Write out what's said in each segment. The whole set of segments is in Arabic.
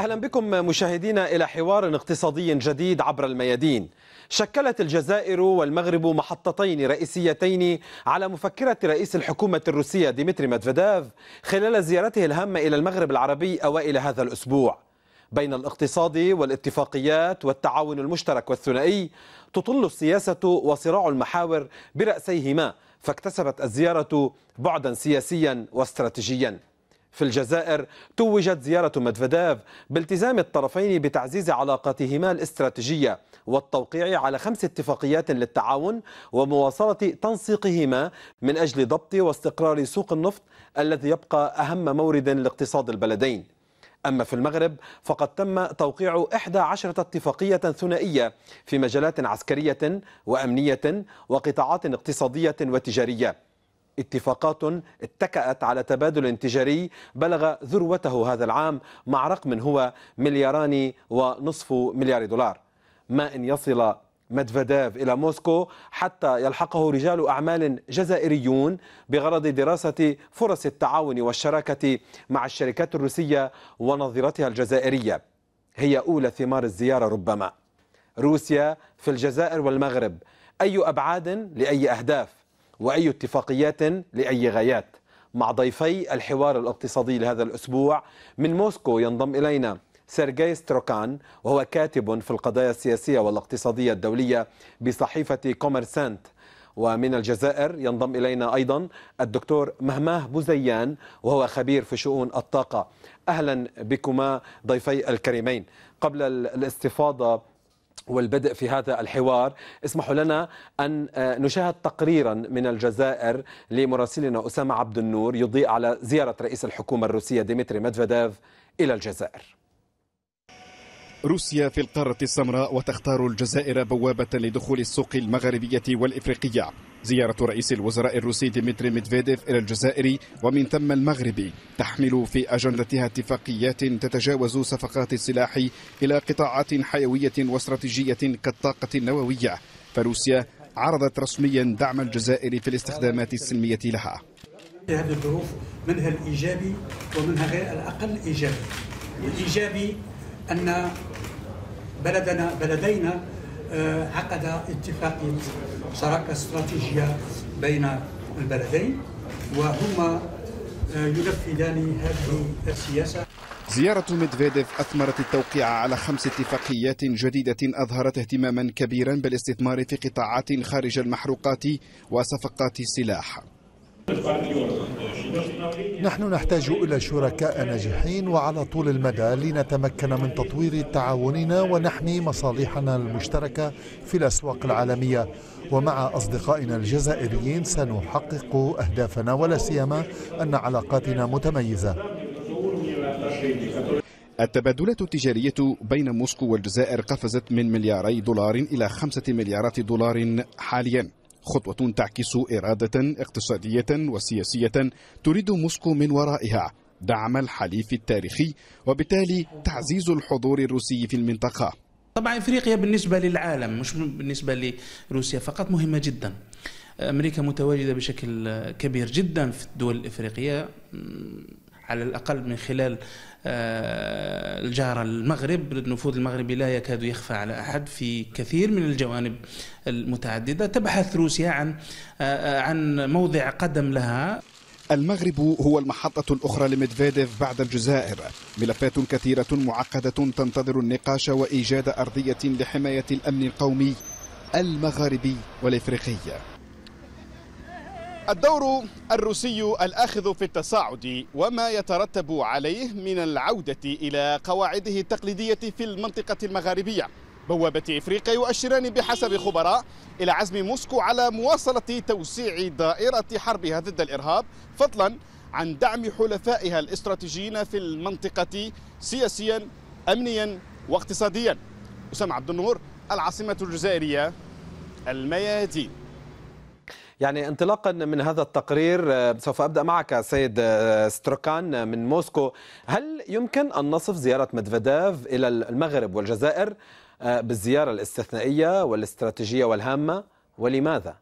أهلا بكم مشاهدينا إلى حوار اقتصادي جديد عبر الميادين شكلت الجزائر والمغرب محطتين رئيسيتين على مفكرة رئيس الحكومة الروسية ديمتري مدفيداف خلال زيارته الهامة إلى المغرب العربي أوائل هذا الأسبوع بين الاقتصاد والاتفاقيات والتعاون المشترك والثنائي تطل السياسة وصراع المحاور برأسيهما فاكتسبت الزيارة بعدا سياسيا واستراتيجيا في الجزائر توجت زيارة مدفداف بالتزام الطرفين بتعزيز علاقاتهما الاستراتيجية والتوقيع على خمس اتفاقيات للتعاون ومواصلة تنسيقهما من أجل ضبط واستقرار سوق النفط الذي يبقى أهم مورد لاقتصاد البلدين أما في المغرب فقد تم توقيع 11 اتفاقية ثنائية في مجالات عسكرية وأمنية وقطاعات اقتصادية وتجارية اتفاقات اتكأت على تبادل تجاري بلغ ذروته هذا العام مع رقم هو ملياران ونصف مليار دولار ما إن يصل مدفديف إلى موسكو حتى يلحقه رجال أعمال جزائريون بغرض دراسة فرص التعاون والشراكة مع الشركات الروسية ونظيرتها الجزائرية هي أولى ثمار الزيارة ربما روسيا في الجزائر والمغرب أي أبعاد لأي أهداف وأي اتفاقيات لأي غايات مع ضيفي الحوار الاقتصادي لهذا الأسبوع من موسكو ينضم إلينا سيرجي ستروكان وهو كاتب في القضايا السياسية والاقتصادية الدولية بصحيفة كوميرسانت ومن الجزائر ينضم إلينا أيضا الدكتور مهماه بوزيان وهو خبير في شؤون الطاقة أهلا بكما ضيفي الكريمين قبل الاستفاضة والبدء في هذا الحوار اسمحوا لنا أن آه، نشاهد تقريرا من الجزائر لمراسلنا أسامة عبد النور يضيء على زيارة رئيس الحكومة الروسية ديمتري ميدفيديف إلى الجزائر روسيا في القارة السمراء وتختار الجزائر بوابة لدخول السوق المغربية والإفريقية زيارة رئيس الوزراء الروسي ديمتري ميدفيديف إلى الجزائر ومن ثم المغرب تحمل في أجندتها اتفاقيات تتجاوز صفقات السلاح إلى قطاعات حيوية واستراتيجية كالطاقة النووية فروسيا عرضت رسميا دعم الجزائر في الاستخدامات السلمية لها في هذه الظروف منها الإيجابي ومنها غير الأقل إيجابي الإيجابي أن بلدنا بلدينا آه، عقد اتفاقية شراكة استراتيجية بين البلدين وهما آه، ينفذان هذه السياسة زيارة ميدفيديف أثمرت التوقيع على خمس اتفاقيات جديدة أظهرت اهتماما كبيرا بالاستثمار في قطاعات خارج المحروقات وصفقات السلاح نحن نحتاج إلى شركاء ناجحين وعلى طول المدى لنتمكن من تطوير تعاوننا ونحمي مصالحنا المشتركة في الأسواق العالمية ومع أصدقائنا الجزائريين سنحقق أهدافنا ولا سيما أن علاقاتنا متميزة التبادلات التجارية بين موسكو والجزائر قفزت من ملياري دولار إلى خمسة مليارات دولار حالياً خطوة تعكس إرادة اقتصادية وسياسية تريد موسكو من ورائها دعم الحليف التاريخي وبالتالي تعزيز الحضور الروسي في المنطقة طبعا افريقيا بالنسبه للعالم مش بالنسبه لروسيا فقط مهمه جدا امريكا متواجده بشكل كبير جدا في الدول الافريقيه على الاقل من خلال آه، الجارة المغرب النفوذ المغربي لا يكاد يخفى على أحد في كثير من الجوانب المتعددة تبحث روسيا عن آه، آه، عن موضع قدم لها المغرب هو المحطة الأخرى لميدفيديف بعد الجزائر ملفات كثيرة معقدة تنتظر النقاش وإيجاد أرضية لحماية الأمن القومي المغاربي والإفريقي الدور الروسي الآخذ في التصاعد وما يترتب عليه من العودة إلى قواعده التقليدية في المنطقة المغاربية بوابة إفريقيا يؤشران بحسب خبراء إلى عزم موسكو على مواصلة توسيع دائرة حربها ضد الإرهاب فضلا عن دعم حلفائها الاستراتيجيين في المنطقة سياسيا أمنيا واقتصاديا أسامة عبد النور العاصمة الجزائرية الميادين يعني انطلاقا من هذا التقرير آه، سوف ابدا معك سيد آه، ستروكان آه، من موسكو هل يمكن ان نصف زياره مدفداف الى المغرب والجزائر بالزياره الاستثنائيه والاستراتيجيه والهامه ولماذا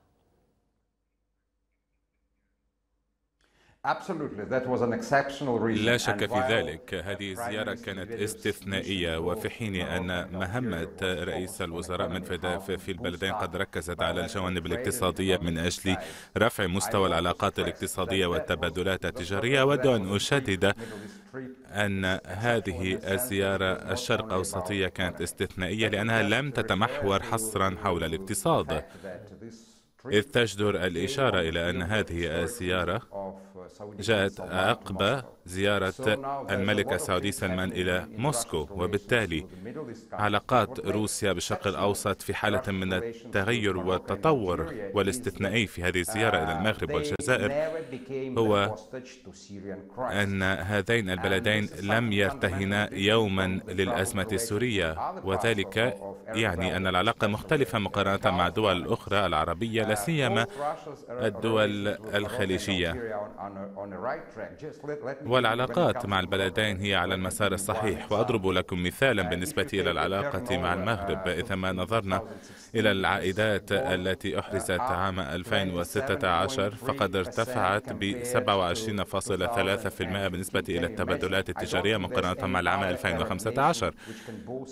لا شك في ذلك هذه الزيارة كانت استثنائية وفي حين أن مهمة رئيس الوزراء مدفديف في البلدين قد ركزت على الجوانب الاقتصادية من أجل رفع مستوى العلاقات الاقتصادية والتبادلات التجارية أود أن أشدد أن هذه الزيارة الشرق أوسطية كانت استثنائية لأنها لم تتمحور حصرا حول الاقتصاد إذ تجدر الإشارة إلى أن هذه الزيارة جاءت عقب زيارة الملكة السعودي سلمان إلى موسكو وبالتالي علاقات روسيا بالشرق الأوسط في حالة من التغير والتطور والاستثنائي في هذه الزيارة إلى uh, المغرب والجزائر هو أن هذين البلدين لم يرتهنا يوما للأزمة السورية وذلك يعني أن العلاقة مختلفة مقارنة مع دول أخرى العربية لا uh, سيما الدول الخليجية والعلاقات مع البلدين هي على المسار الصحيح وأضرب لكم مثالا بالنسبة إلى العلاقة مع المغرب uh, إذا ما نظرنا إلى العائدات التي أحرزت عام 2016 فقد ارتفعت ب 27.3% بالنسبة إلى التبادلات التجارية مقارنة مع العام 2015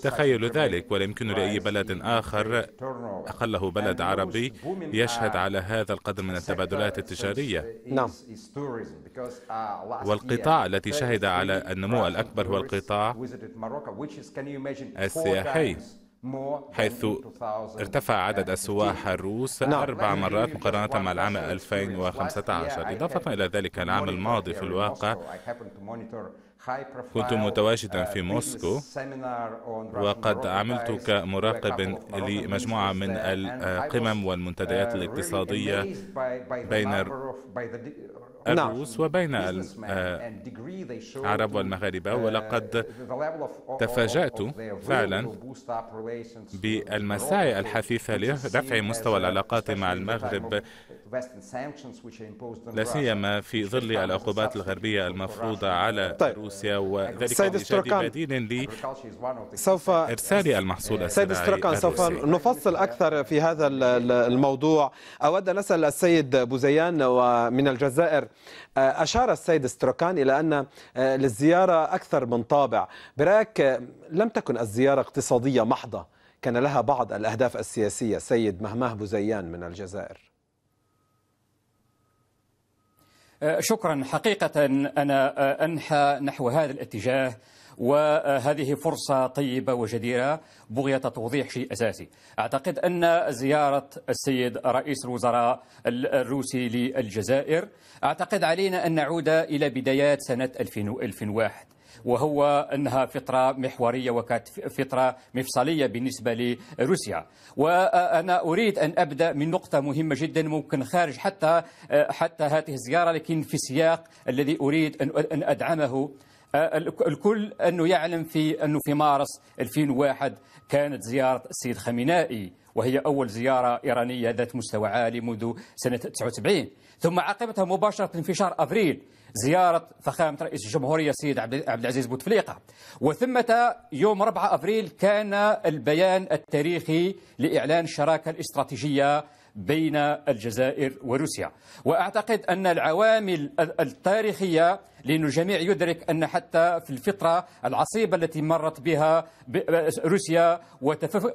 تخيلوا ذلك ولا يمكن لأي بلد آخر أقله بلد عربي يشهد على هذا القدر من التبادلات التجارية نعم والقطاع التي شهد على النمو الأكبر هو القطاع السياحي حيث ارتفع عدد السواح الروس نعم. أربع مرات مقارنة مع العام 2015 إضافة إلى ذلك العام الماضي في الواقع كنت متواجدا في موسكو وقد عملت كمراقب لمجموعة من القمم والمنتديات الاقتصادية بين نعم. الروس وبين العرب آه، والمغاربة ولقد تفاجأت فعلا بالمساعي الحثيثة لرفع مستوى العلاقات مع المغرب لا سيما في ظل العقوبات الغربية المفروضة على طيب. روسيا وذلك سيد بديل سوف إرسال المحصول السيد ستروكان سوف نفصل أكثر في هذا الموضوع أود أن أسأل السيد بوزيان ومن الجزائر آه، أشار السيد ستروكان إلى أن آه، للزيارة أكثر من طابع برأيك آه، لم تكن الزيارة اقتصادية محضة كان لها بعض الأهداف السياسية سيد مهماه بوزيان من الجزائر آه، شكرا حقيقة أنا آه، أنحى نحو هذا الاتجاه وهذه فرصة طيبة وجديرة بغية توضيح شيء أساسي أعتقد أن زيارة السيد رئيس الوزراء الروسي للجزائر أعتقد علينا أن نعود إلى بدايات سنة 2001 وهو أنها فترة محورية وكانت فترة مفصلية بالنسبة لروسيا وأنا أريد أن أبدأ من نقطة مهمة جدا ممكن خارج حتى حتى هذه الزيارة لكن في سياق الذي أريد أن أدعمه الكل أنه يعلم في أنه في مارس 2001 كانت زيارة السيد خمينائي وهي أول زيارة إيرانية ذات مستوى عالي منذ سنة 79 ثم عقبتها مباشرة في شهر أبريل زيارة فخامة رئيس الجمهورية السيد عبد العزيز بوتفليقة وثمة يوم 4 أبريل كان البيان التاريخي لإعلان الشراكة الاستراتيجية بين الجزائر وروسيا وأعتقد أن العوامل التاريخية لأن الجميع يدرك أن حتى في الفترة العصيبة التي مرت بها روسيا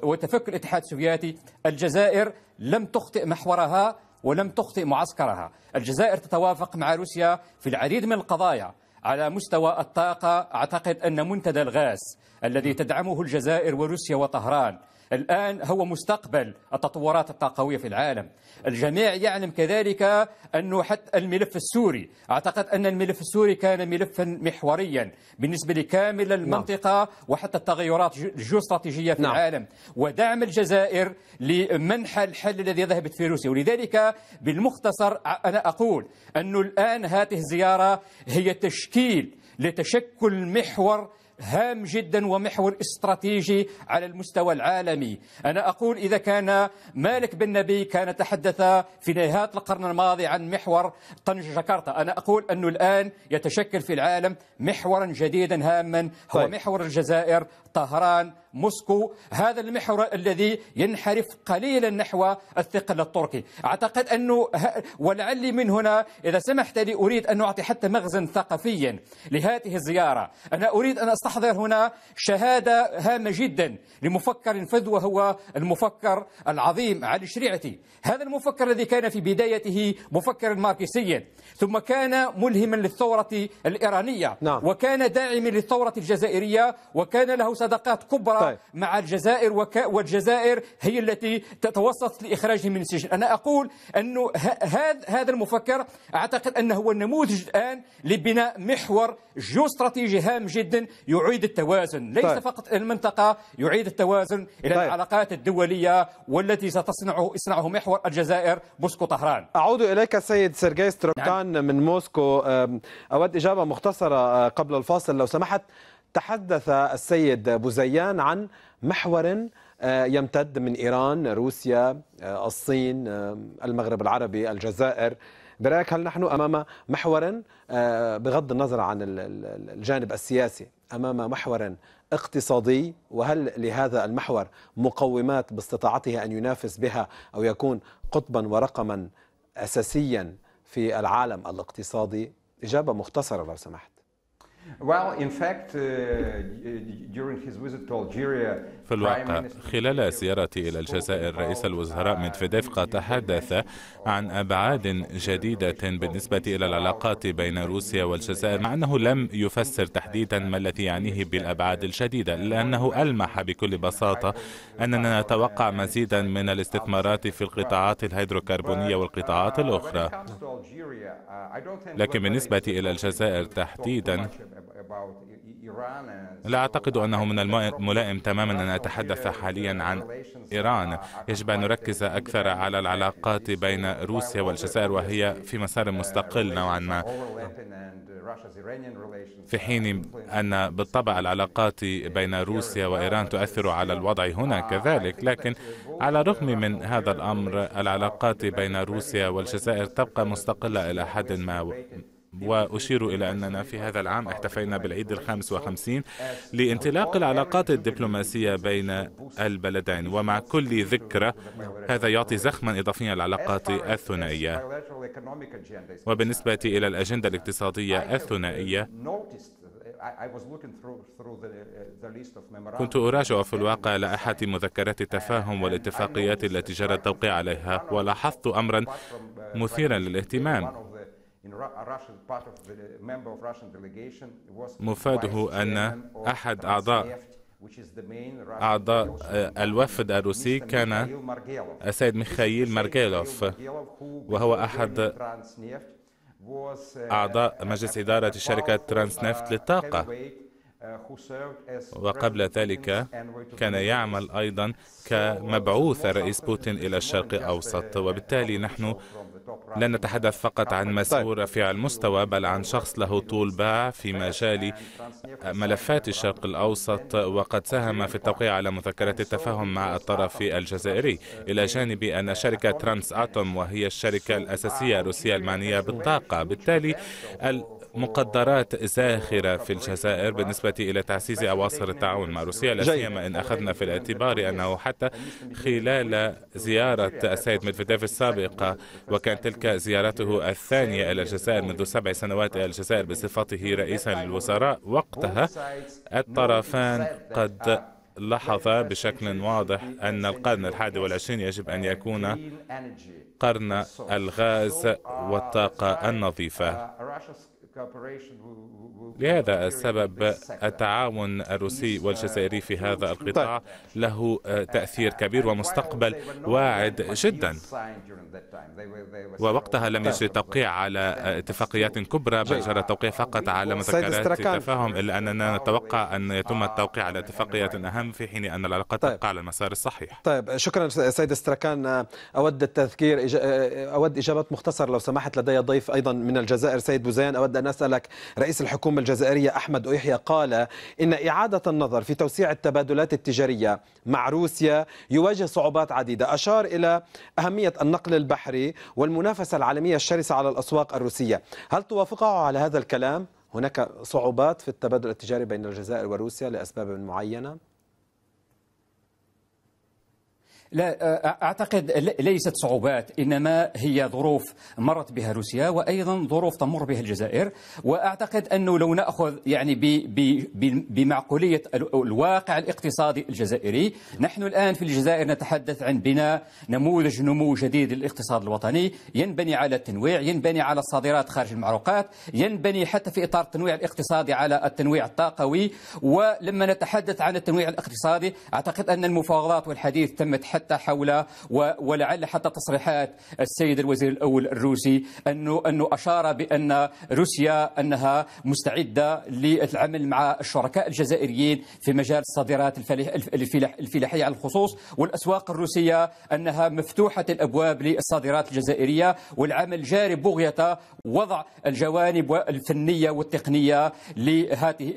وتفك الاتحاد السوفيتي الجزائر لم تخطئ محورها ولم تخطئ معسكرها الجزائر تتوافق مع روسيا في العديد من القضايا على مستوى الطاقة أعتقد أن منتدى الغاز الذي تدعمه الجزائر وروسيا وطهران الآن هو مستقبل التطورات الطاقوية في العالم الجميع يعلم كذلك أنه حتى الملف السوري أعتقد أن الملف السوري كان ملفا محوريا بالنسبة لكامل نعم. المنطقة نعم. وحتى التغيرات الجيوستراتيجية في نعم. العالم ودعم الجزائر لمنحى الحل الذي ذهبت في روسيا ولذلك بالمختصر أنا أقول أنه الآن هذه الزيارة هي تشكيل لتشكل محور هام جدا ومحور استراتيجي على المستوى العالمي أنا أقول إذا كان مالك بن نبي كان تحدث في نهاية القرن الماضي عن محور طنجة جاكرتا أنا أقول أنه الآن يتشكل في العالم محورا جديدا هاما هو طيب. محور الجزائر طهران موسكو هذا المحور الذي ينحرف قليلا نحو الثقل التركي أعتقد أنه ولعلي من هنا إذا سمحت لي أريد أن أعطي حتى مغزا ثقافيا لهذه الزيارة أنا أريد أن أستحضر هنا شهادة هامة جدا لمفكر فذ وهو المفكر العظيم علي الشريعتي هذا المفكر الذي كان في بدايته مفكرا ماركسيا ثم كان ملهما للثورة الإيرانية نعم. وكان داعما للثورة الجزائرية وكان له صداقات كبرى طيب. مع الجزائر وك... والجزائر هي التي تتوسط لإخراجه من السجن أنا أقول انه هذا هذا المفكر أعتقد أنه هو النموذج الآن لبناء محور جيو استراتيجي هام جدا يعيد التوازن ليس طيب. فقط المنطقة يعيد التوازن إلى طيب. العلاقات الدولية والتي ستصنعه يصنعه محور الجزائر موسكو طهران أعود إليك السيد سيرجي ستروكان نعم. من موسكو أود إجابة مختصرة آه، قبل الفاصل لو سمحت تحدث السيد بوزيان عن محور آه، يمتد من إيران روسيا آه، الصين آه، المغرب العربي الجزائر برأيك هل نحن أمام محور بغض النظر عن الجانب السياسي أمام محور اقتصادي وهل لهذا المحور مقومات باستطاعته أن ينافس بها أو يكون قطبا ورقما أساسيا في العالم الاقتصادي إجابة مختصرة لو سمحت Uh, في الواقع خلال زيارتي إلى الجزائر رئيس الوزراء ميدفيديف uh, قد تحدث عن أبعاد جديدة بالنسبة إلى العلاقات بين روسيا والجزائر مع أنه لم يفسر تحديدا ما الذي يعنيه بالأبعاد الجديدة لأنه ألمح بكل بساطة أننا نتوقع مزيدا من الاستثمارات في القطاعات الهيدروكربونية والقطاعات الأخرى uh, لكن بالنسبة إلى الجزائر تحديدا لا أعتقد uh, أنه من الملائم تماما أن أتحدث حاليا عن إيران uh, يجب أن نركز أكثر على العلاقات uh, بين روسيا والجزائر وهي في مسار مستقل نوعا ما في حين أن بالطبع العلاقات بين روسيا وإيران تؤثر على الوضع هنا كذلك لكن على الرغم من هذا الأمر العلاقات بين روسيا والجزائر تبقى مستقلة إلى حد ما وأشير إلى أننا في هذا العام احتفينا بالعيد الخامس وخمسين لانطلاق العلاقات الدبلوماسية بين البلدين ومع كل ذكرى هذا يعطي زخما إضافيا للعلاقات الثنائية وبالنسبة إلى الأجندة الاقتصادية الثنائية كنت أراجع في الواقع لائحة مذكرات التفاهم والاتفاقيات التي جرى التوقيع عليها ولاحظت أمرا مثيرا للاهتمام مفاده أن أحد أعضاء أعضاء الوفد الروسي كان السيد ميخائيل مارجيلوف وهو أحد uh, أعضاء مجلس إدارة شركة ترانس نفت uh, للطاقة وقبل ذلك كان يعمل أيضا كمبعوث الرئيس بوتين إلى الشرق الأوسط وبالتالي نحن لن نتحدث فقط عن مسؤول رفيع المستوى بل عن شخص له طول باع في مجال ملفات الشرق الأوسط وقد ساهم في التوقيع على مذكرة التفاهم مع الطرف الجزائري إلى جانب أن شركة ترانس آتوم وهي الشركة الأساسية الروسية المعنية بالطاقة بالتالي مقدرات زاخرة في الجزائر بالنسبة إلى تعزيز أواصر التعاون مع روسيا لا سيما إن أخذنا في الاعتبار أنه حتى خلال زيارة السيد ميدفيديف السابقة وكانت تلك زيارته الثانية إلى الجزائر منذ سبع سنوات إلى الجزائر بصفته رئيسا للوزراء وقتها الطرفان قد لاحظ بشكل واضح أن القرن الحادي والعشرين يجب أن يكون قرن الغاز والطاقة النظيفة لهذا السبب التعاون الروسي uh, والجزائري في هذا القطاع له آه، uh, تأثير كبير ومستقبل واعد جدا ووقتها لم يجري توقيع على آه، اتفاقيات كبرى بل جرى التوقيع فقط على مذكرات التفاهم إلا أننا نتوقع أن يتم uh, التوقيع على اتفاقيات أهم في حين أن العلاقات طيب. تبقى على المسار الصحيح طيب شكرا سيد استراكان أود التذكير أود إجابات مختصرة لو سمحت لدي ضيف أيضا من الجزائر سيد بوزيان أود نسألك رئيس الحكومة الجزائرية أحمد أيحيى قال إن إعادة النظر في توسيع التبادلات التجارية مع روسيا يواجه صعوبات عديدة أشار إلى أهمية النقل البحري والمنافسة العالمية الشرسة على الأسواق الروسية هل توافقه على هذا الكلام؟ هناك صعوبات في التبادل التجاري بين الجزائر وروسيا لأسباب معينة؟ لا أعتقد ليست صعوبات إنما هي ظروف مرت بها روسيا وأيضا ظروف تمر بها الجزائر وأعتقد أنه لو نأخذ يعني بمعقولية الواقع الاقتصادي الجزائري نحن الآن في الجزائر نتحدث عن بناء نموذج نمو جديد للاقتصاد الوطني ينبني على التنويع ينبني على الصادرات خارج المعروقات ينبني حتى في إطار التنويع الاقتصادي على التنويع الطاقوي ولما نتحدث عن التنويع الاقتصادي أعتقد أن المفاوضات والحديث تمت حتى حتى حول ولعل حتى تصريحات السيد الوزير الاول الروسي انه انه اشار بان روسيا انها مستعده للعمل مع الشركاء الجزائريين في مجال الصادرات الفلاحيه على الخصوص والاسواق الروسيه انها مفتوحه الابواب للصادرات الجزائريه والعمل جاري بغيه وضع الجوانب الفنيه والتقنيه لهذه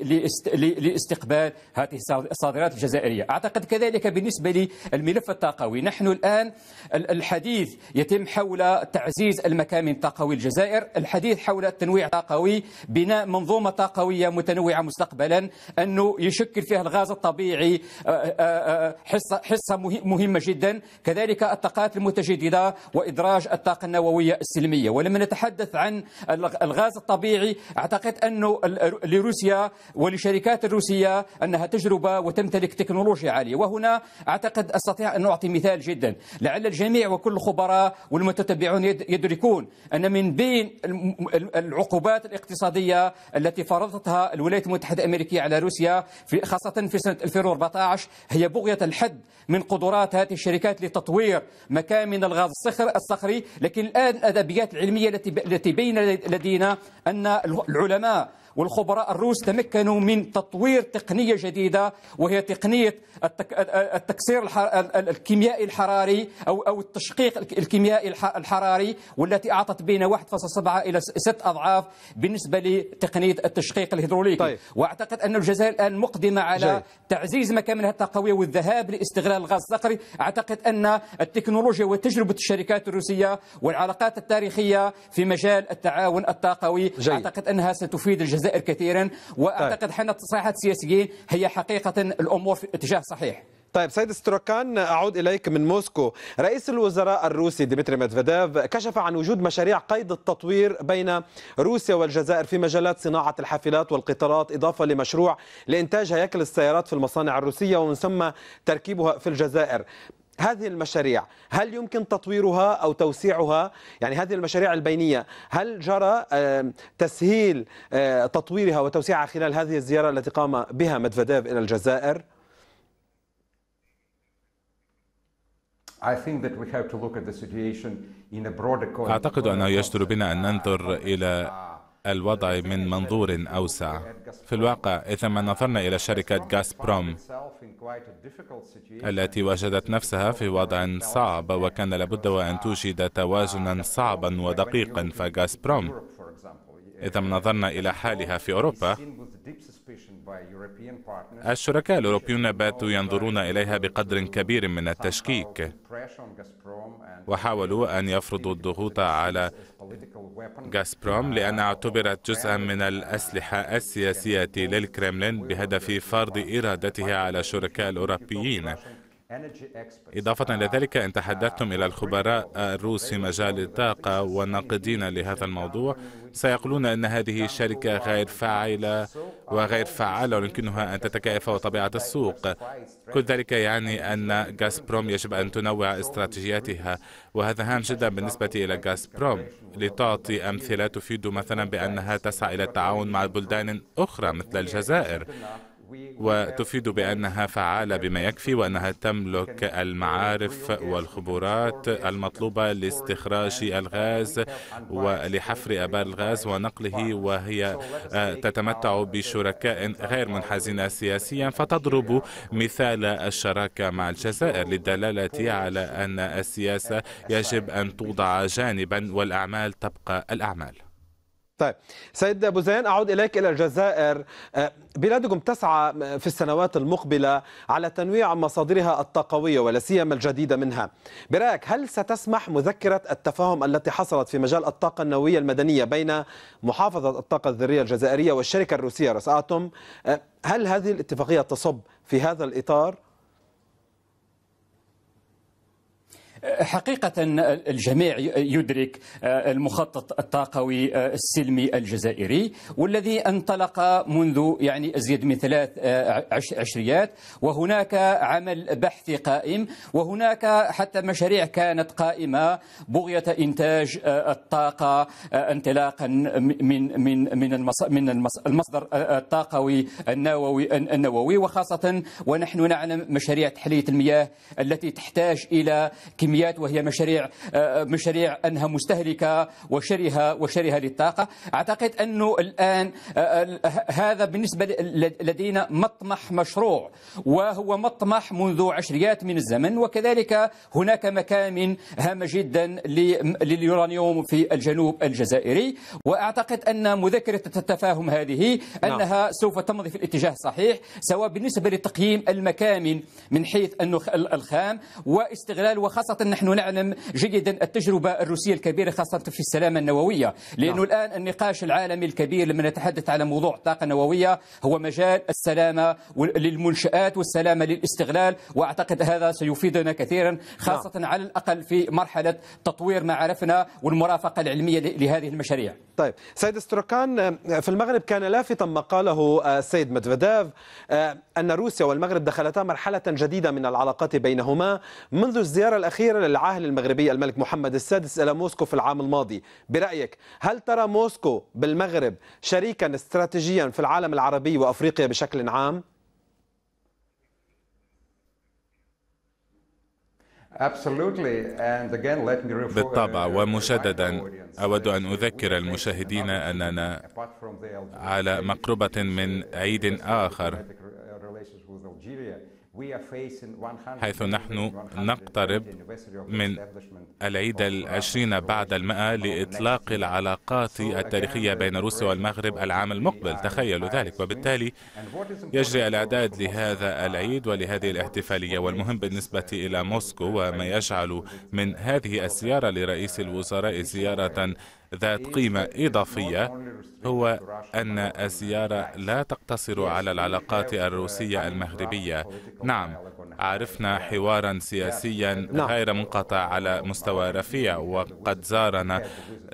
لاستقبال هذه الصادرات الجزائريه اعتقد كذلك بالنسبه للملف الطاقة الطاقوي نحن الآن الحديث يتم حول تعزيز المكامن الطاقوي الجزائر الحديث حول التنويع الطاقوي بناء منظومة طاقوية متنوعة مستقبلا أنه يشكل فيها الغاز الطبيعي آه، آه، آه، حصة, حصة مهمة جدا كذلك الطاقات المتجددة وإدراج الطاقة النووية السلمية ولما نتحدث عن الغاز الطبيعي أعتقد أنه لروسيا ولشركات الروسية أنها تجربة وتمتلك تكنولوجيا عالية وهنا أعتقد أستطيع أن أعطي مثال جدا لعل الجميع وكل الخبراء والمتتبعون يدركون أن من بين العقوبات الاقتصادية التي فرضتها الولايات المتحدة الأمريكية على روسيا خاصة في سنة 2014 هي بغية الحد من قدرات هذه الشركات لتطوير مكامن الغاز الصخر الصخري لكن الآن الأدبيات العلمية التي بين لدينا أن العلماء والخبراء الروس تمكنوا من تطوير تقنية جديدة وهي تقنية التكسير الكيميائي الحراري أو أو التشقيق الكيميائي الحراري والتي أعطت بين 1.7 إلى 6 أضعاف بالنسبة لتقنية التشقيق الهيدروليكي طيب. وأعتقد أن الجزائر الآن مقدمة على جاي. تعزيز مكامنها الطاقوية والذهاب لاستغلال الغاز الصخري أعتقد أن التكنولوجيا وتجربة الشركات الروسية والعلاقات التاريخية في مجال التعاون الطاقوي جاي. أعتقد أنها ستفيد الجزائر الجزائر كثيرا واعتقد طيب. حين تصريحات السياسيين هي حقيقه الامور في اتجاه صحيح طيب سيد ستروكان اعود اليك من موسكو، رئيس الوزراء الروسي ديمتري ميدفيديف كشف عن وجود مشاريع قيد التطوير بين روسيا والجزائر في مجالات صناعه الحافلات والقطارات اضافه لمشروع لانتاج هياكل السيارات في المصانع الروسيه ومن ثم تركيبها في الجزائر، هذه المشاريع هل يمكن تطويرها او توسيعها يعني هذه المشاريع البينيه هل جرى تسهيل آه، تطويرها وتوسيعها خلال هذه الزياره التي قام بها مدفديف الى الجزائر أعتقد أنه يجدر بنا أن ننظر إلى الوضع من منظور أوسع في الواقع إذا ما نظرنا إلى شركة بروم التي وجدت نفسها في وضع صعب وكان لابد وأن توجد توازنا صعبا ودقيقا بروم إذا ما نظرنا إلى حالها في أوروبا الشركاء الأوروبيون باتوا ينظرون إليها بقدر كبير من التشكيك وحاولوا أن يفرضوا الضغوط على غازبروم لأنها اعتبرت جزءا من الأسلحة السياسية للكرملين بهدف فرض إرادتها على الشركاء الأوروبيين إضافة إلى ذلك أن تحدثتم إلى الخبراء الروس في مجال الطاقة والناقدين لهذا الموضوع سيقولون أن هذه الشركة غير فاعلة وغير فعالة ويمكنها أن تتكيف وطبيعة السوق كل ذلك يعني أن غازبروم يجب أن تنوع استراتيجياتها وهذا هام جدا بالنسبة إلى غازبروم لتعطي أمثلة تفيد مثلا بأنها تسعى إلى التعاون مع بلدان أخرى مثل الجزائر وتفيد بأنها فعالة بما يكفي وأنها تملك المعارف والخبرات المطلوبة لاستخراج الغاز ولحفر آبار الغاز ونقله وهي آه، تتمتع بشركاء غير منحازين سياسيا فتضرب مثال الشراكة مع الجزائر للدلالة على أن السياسة يجب أن توضع جانبا والأعمال تبقى الأعمال طيب سيد أبو زين أعود إليك إلى الجزائر آه، بلادكم تسعى في السنوات المقبلة على تنويع مصادرها الطاقوية ولا سيما الجديدة منها برأيك هل ستسمح مذكرة التفاهم التي حصلت في مجال الطاقة النووية المدنية بين محافظة الطاقة الذرية الجزائرية والشركة الروسية رساتوم آه، هل هذه الاتفاقية تصب في هذا الإطار حقيقة الجميع يدرك المخطط الطاقوي السلمي الجزائري والذي انطلق منذ يعني أزيد من ثلاث عشريات وهناك عمل بحثي قائم وهناك حتى مشاريع كانت قائمة بغية إنتاج الطاقة انطلاقا من من من من المصدر الطاقوي النووي النووي وخاصة ونحن نعلم مشاريع تحلية المياه التي تحتاج إلى الكميات وهي مشاريع آه، آه، مشاريع انها مستهلكه وشرهه وشرهه للطاقه اعتقد انه الان آه، هذا بالنسبه لدينا مطمح مشروع وهو مطمح منذ عشريات من الزمن وكذلك هناك مكامن هامه جدا لليورانيوم في الجنوب الجزائري واعتقد ان مذكره التفاهم هذه نعم. انها سوف تمضي في الاتجاه الصحيح سواء بالنسبه لتقييم المكامن من حيث النخ الخام واستغلال وخاصه خاصة نحن نعلم جيدا التجربة الروسية الكبيرة خاصة في السلامة النووية لأنه نعم. الآن النقاش العالمي الكبير لما نتحدث على موضوع الطاقة النووية هو مجال السلامة للمنشآت والسلامة للاستغلال وأعتقد هذا سيفيدنا كثيرا نعم. خاصة على الأقل في مرحلة تطوير معارفنا والمرافقة العلمية لهذه المشاريع طيب سيد استركان في المغرب كان لافتا ما قاله آه، السيد مدفداف آه، أن روسيا والمغرب دخلتا مرحلة جديدة من العلاقات بينهما منذ الزيارة الأخيرة الأخيرة للعاهل المغربي الملك محمد السادس إلى موسكو في العام الماضي برأيك هل ترى موسكو بالمغرب شريكا استراتيجيا في العالم العربي وأفريقيا بشكل عام؟ بالطبع ومشددا أود أن أذكر المشاهدين أننا على مقربة من عيد آخر حيث نحن نقترب من العيد العشرين بعد المئة لإطلاق العلاقات التاريخية بين روسيا والمغرب العام المقبل تخيلوا ذلك وبالتالي يجري الإعداد لهذا العيد ولهذه الاحتفالية والمهم بالنسبة إلى موسكو وما يجعل من هذه الزيارة لرئيس الوزراء زيارة ذات قيمة إضافية هو أن الزيارة لا تقتصر على العلاقات uh, الروسية المغربية نعم عرفنا حوارا سياسيا نعم. غير منقطع على مستوى رفيع وقد زارنا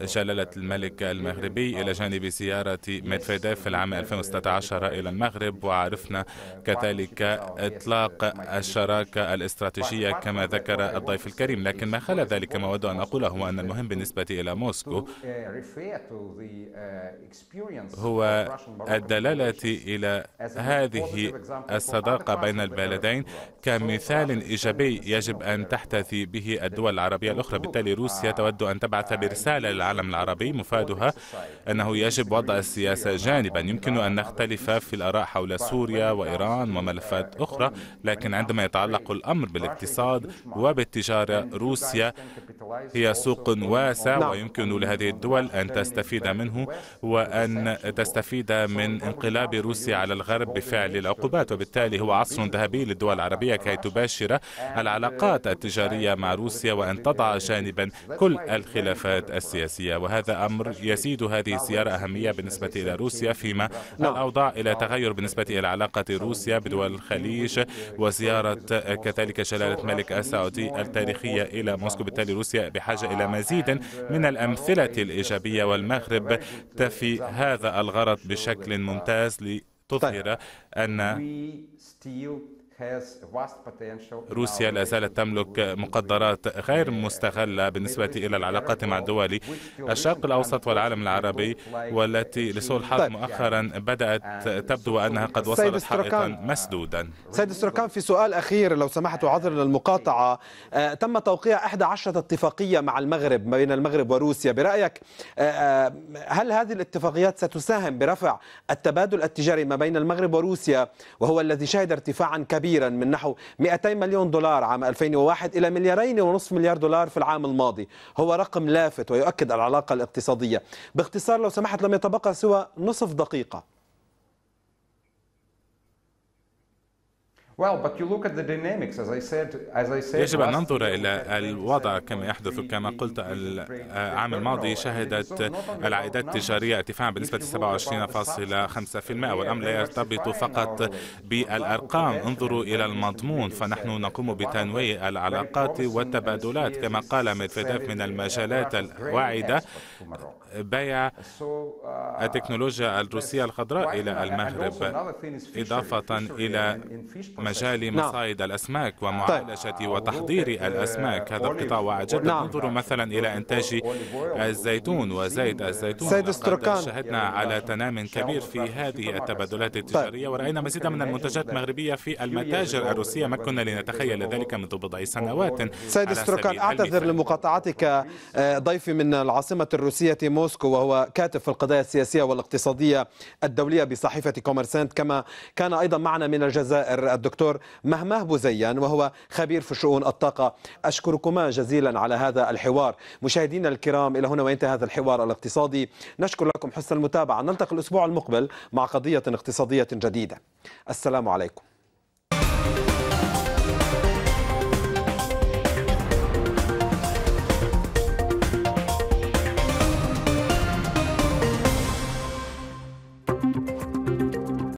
جلالة الملك المغربي إلى جانب زيارة ميدفيديف في العام 2016 إلى المغرب وعرفنا كذلك إطلاق الشراكة الاستراتيجية كما ذكر الضيف الكريم لكن ما خلى ذلك ما أود أن أقوله هو أن المهم بالنسبة إلى موسكو هو الدلالة إلى هذه الصداقة بين البلدين كمثال إيجابي يجب أن تحتذي به الدول العربية الأخرى بالتالي روسيا تود أن تبعث برسالة للعالم العربي مفادها أنه يجب وضع السياسة جانبا يمكن أن نختلف في الآراء حول سوريا وإيران وملفات أخرى لكن عندما يتعلق الأمر بالاقتصاد وبالتجارة روسيا هي سوق واسع نعم. ويمكن لهذه الدول أن تستفيد منه وأن تستفيد من انقلاب روسيا على الغرب بفعل العقوبات وبالتالي هو عصر ذهبي للدول العربية الصينية كي تباشر العلاقات التجارية مع روسيا وأن تضع جانبا كل الخلافات السياسية وهذا أمر يزيد هذه الزيارة أهمية بالنسبة إلى روسيا فيما نعم. الأوضاع إلى تغير بالنسبة إلى علاقة روسيا بدول الخليج وزيارة كذلك جلالة ملك السعودي التاريخية إلى موسكو بالتالي روسيا بحاجة إلى مزيد من الأمثلة الإيجابية والمغرب تفي هذا الغرض بشكل ممتاز لتظهر طيب. أن روسيا لا زالت تملك مقدرات غير مستغلة بالنسبة إلى العلاقات مع الدول الشرق الأوسط والعالم العربي والتي لسوء الحظ مؤخرا بدأت تبدو أنها قد وصلت حائطا مسدودا سيد استركان في سؤال أخير لو سمحت عذرا للمقاطعة آه، تم توقيع 11 اتفاقية مع المغرب ما بين المغرب وروسيا برأيك آه، آه، هل هذه الاتفاقيات ستساهم برفع التبادل التجاري ما بين المغرب وروسيا وهو الذي شهد ارتفاعا كبيرا كبيرا من نحو 200 مليون دولار عام 2001 إلى مليارين ونصف مليار دولار في العام الماضي هو رقم لافت ويؤكد العلاقة الاقتصادية باختصار لو سمحت لم يتبقى سوى نصف دقيقة يجب أن ننظر إلى الوضع كما يحدث كما قلت العام الماضي شهدت العائدات التجارية ارتفاعا بنسبة 27.5% والأمر لا يرتبط فقط بالأرقام انظروا إلى المضمون فنحن نقوم بتنويع العلاقات والتبادلات كما قال ميدفيديف من المجالات الواعدة بيع التكنولوجيا الروسية الخضراء إلى المغرب إضافة إلى مجال نعم. مصايد الأسماك ومعالجة طيب. وتحضير الأسماك هذا القطاع واعد جدا نعم. انظروا مثلا إلى إنتاج الزيتون وزيت الزيتون قد شهدنا على تنام كبير في هذه التبادلات طيب. التجارية ورأينا مزيدا من المنتجات المغربية في المتاجر الروسية ما كنا لنتخيل ذلك منذ بضع سنوات سيد استروكان أعتذر لمقاطعتك آه، ضيفي من العاصمة الروسية مو موسكو وهو كاتب في القضايا السياسية والاقتصادية الدولية بصحيفة كوميرسانت كما كان أيضا معنا من الجزائر الدكتور مهماه بوزيان وهو خبير في شؤون الطاقة أشكركما جزيلا على هذا الحوار مشاهدينا الكرام إلى هنا وينتهي هذا الحوار الاقتصادي نشكر لكم حسن المتابعة نلتقي الأسبوع المقبل مع قضية اقتصادية جديدة السلام عليكم